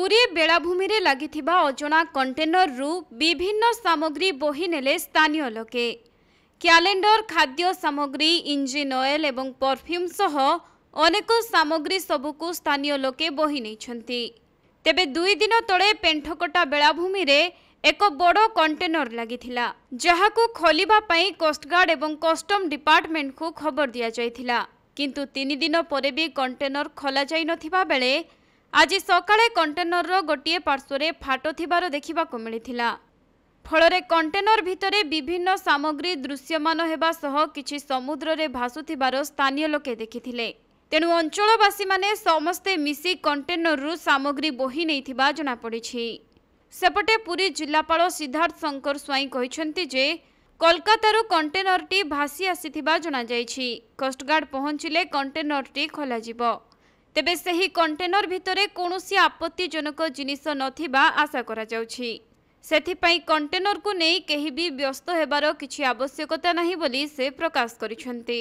পুরী বেলাভূমিরে লাগিথিবা অজনা কন্টেনরু বিভিন্ন সামগ্রী বহি নেলে স্থানীয় লোকে କ୍ୟାଲେଣ୍ଡର ଖାଦ୍ୟ ସାମଗ୍ରୀ ଇଞ୍ଜିନ୍ ଅଏଲ୍ ଏବଂ ପରଫ୍ୟୁମ୍ ସହ ଅନେକ ସାମଗ୍ରୀ ସବୁକୁ ସ୍ଥାନୀୟ ଲୋକେ ବୋହି ନେଇଛନ୍ତି ତେବେ ଦୁଇ ଦିନ ତଳେ ପେଣ୍ଠକଟା ବେଳାଭୂମିରେ ଏକ ବଡ଼ କଣ୍ଟେନର ଲାଗିଥିଲା ଯାହାକୁ ଖୋଲିବା ପାଇଁ କୋଷ୍ଟଗାର୍ଡ ଏବଂ କଷ୍ଟମ୍ ଡିପାର୍ଟମେଣ୍ଟକୁ ଖବର ଦିଆଯାଇଥିଲା କିନ୍ତୁ ତିନି ଦିନ ପରେ ବି କଣ୍ଟେନର ଖୋଲାଯାଇନଥିବା ବେଳେ ଆଜି ସକାଳେ କଣ୍ଟେନର ଗୋଟିଏ ପାର୍ଶ୍ୱରେ ଫାଟ ଥିବାର ଦେଖିବାକୁ ମିଳିଥିଲା ଫଳରେ କଣ୍ଟେନର ଭିତରେ ବିଭିନ୍ନ ସାମଗ୍ରୀ ଦୃଶ୍ୟମାନ ହେବା ସହ କିଛି ସମୁଦ୍ରରେ ଭାସୁଥିବାର ସ୍ଥାନୀୟ ଲୋକେ ଦେଖିଥିଲେ ତେଣୁ ଅଞ୍ଚଳବାସୀମାନେ ସମସ୍ତେ ମିଶି କଣ୍ଟେନରରୁ ସାମଗ୍ରୀ ବୋହି ନେଇଥିବା ଜଣାପଡ଼ିଛି ସେପଟେ ପୁରୀ ଜିଲ୍ଲାପାଳ ସିଦ୍ଧାର୍ଥ ଶଙ୍କର ସ୍ୱାଇଁ କହିଛନ୍ତି ଯେ କୋଲକାତାରୁ କଣ୍ଟେନରଟି ଭାସି ଆସିଥିବା ଜଣାଯାଇଛି କଷ୍ଟଗାର୍ଡ ପହଞ୍ଚିଲେ କଣ୍ଟେନରଟି ଖୋଲାଯିବ ତେବେ ସେହି କଣ୍ଟେନର ଭିତରେ କୌଣସି ଆପତ୍ତିଜନକ ଜିନିଷ ନଥିବା ଆଶା କରାଯାଉଛି ସେଥିପାଇଁ କଣ୍ଟେନରକୁ ନେଇ କେହି ବି ବ୍ୟସ୍ତ ହେବାର କିଛି ଆବଶ୍ୟକତା ନାହିଁ ବୋଲି ସେ ପ୍ରକାଶ କରିଛନ୍ତି